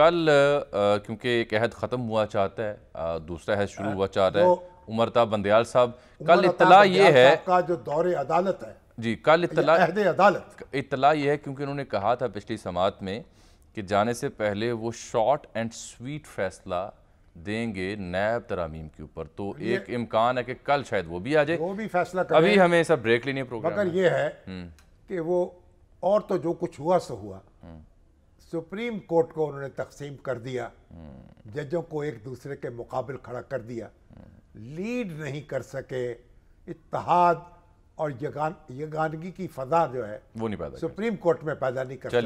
कल क्योंकि एक अहद ख़त्म हुआ चाहता है आ, दूसरा अहद शुरू हुआ चाह रहा है तो उमरता बंदयाल साहब कल इतला ये है का जो दौरे अदालत है जी कल इतला इतला ये है क्योंकि उन्होंने कहा था पिछली समात में कि जाने से पहले वो शॉर्ट एंड स्वीट फैसला देंगे नैब तरामीम के ऊपर तो एक इम्कान है कि कल शायद वो भी आ जाए वो भी फैसला अभी हमें सब ब्रेक लेनी है प्रोग्राम मगर ये है हम्म। कि वो और तो जो कुछ हुआ सो हुआ हम्म। सुप्रीम कोर्ट को उन्होंने तकसीम कर दिया जजों को एक दूसरे के मुकाबल खड़ा कर दिया लीड नहीं कर सके इतिहाद और यगान यगानगी की फजा जो है वो नहीं पैदा सुप्रीम कोर्ट में पैदा नहीं कर